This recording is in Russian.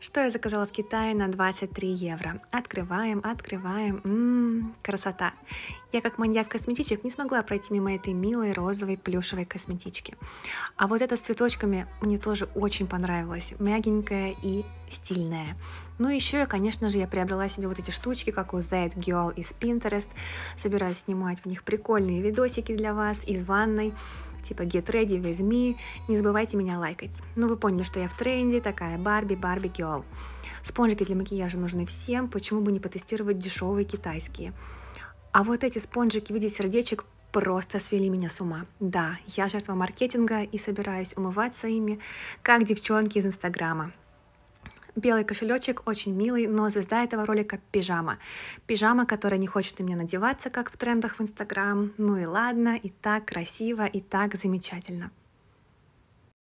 Что я заказала в Китае на 23 евро? Открываем, открываем. Ммм, красота. Я как маньяк-косметичек не смогла пройти мимо этой милой розовой плюшевой косметички. А вот эта с цветочками мне тоже очень понравилась. Мягенькая и стильная. Ну и еще, конечно же, я приобрела себе вот эти штучки, как у That Girl из Pinterest. Собираюсь снимать в них прикольные видосики для вас из ванной типа Get Ready With Me, не забывайте меня лайкать. Ну, вы поняли, что я в тренде, такая Барби, Барби Girl. Спонжики для макияжа нужны всем, почему бы не потестировать дешевые китайские. А вот эти спонжики в виде сердечек просто свели меня с ума. Да, я жертва маркетинга и собираюсь умываться ими, как девчонки из Инстаграма. Белый кошелечек очень милый, но звезда этого ролика – пижама. Пижама, которая не хочет на меня надеваться, как в трендах в Инстаграм. Ну и ладно, и так красиво, и так замечательно.